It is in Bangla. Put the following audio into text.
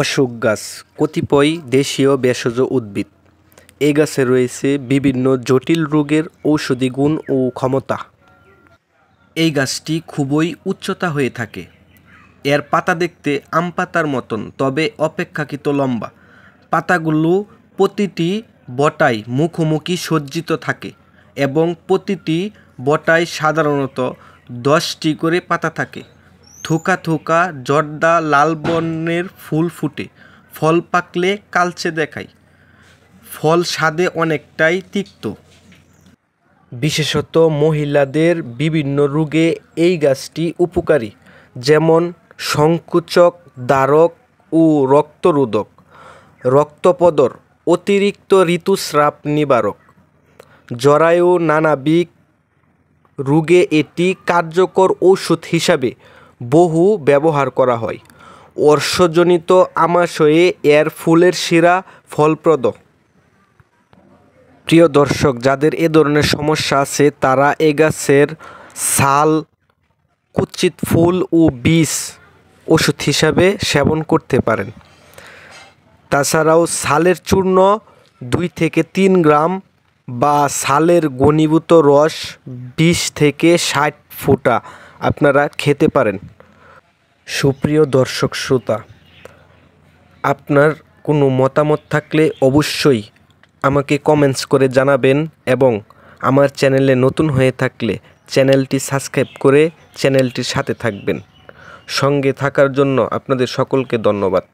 অশোক গাছ কতিপয় দেশীয় ভেষজ উদ্ভিদ এ গাছে রয়েছে বিভিন্ন জটিল রোগের ঔষধি গুণ ও ক্ষমতা এই গাছটি খুবই উচ্চতা হয়ে থাকে এর পাতা দেখতে আম পাতার মতন তবে অপেক্ষাকৃত লম্বা পাতাগুলো প্রতিটি বটায় মুখোমুখি সজ্জিত থাকে এবং প্রতিটি বটায় সাধারণত দশটি করে পাতা থাকে থোকা থোকা জর্দা লাল বর্ণের ফুল ফুটে ফল পাকলে কালচে দেখায় ফল স্বাদে অনেকটাই তিক্ত বিশেষত মহিলাদের বিভিন্ন রোগে এই গাছটি উপকারী যেমন সংকুচক দ্বারক ও রক্তরোধক রক্তপদর অতিরিক্ত ঋতুস্রাব নিবারক জরায়ু নানাবিক রোগে এটি কার্যকর ঔষধ হিসাবে বহু ব্যবহার করা হয় অর্শজনিত আমাশয়ে এর ফুলের শিরা ফলপ্রদ প্রিয় দর্শক যাদের এ ধরনের সমস্যা আছে তারা এ গাছের সাল কুচিত ফুল ও বীজ ওষুধ হিসাবে সেবন করতে পারেন তাছাড়াও সালের চূর্ণ দুই থেকে তিন গ্রাম বা সালের গণীভূত রস বিশ থেকে ষাট ফুটা আপনারা খেতে পারেন সুপ্রিয় দর্শক শ্রোতা আপনার কোনো মতামত থাকলে অবশ্যই আমাকে কমেন্টস করে জানাবেন এবং আমার চ্যানেলে নতুন হয়ে থাকলে চ্যানেলটি সাবস্ক্রাইব করে চ্যানেলটির সাথে থাকবেন সঙ্গে থাকার জন্য আপনাদের সকলকে ধন্যবাদ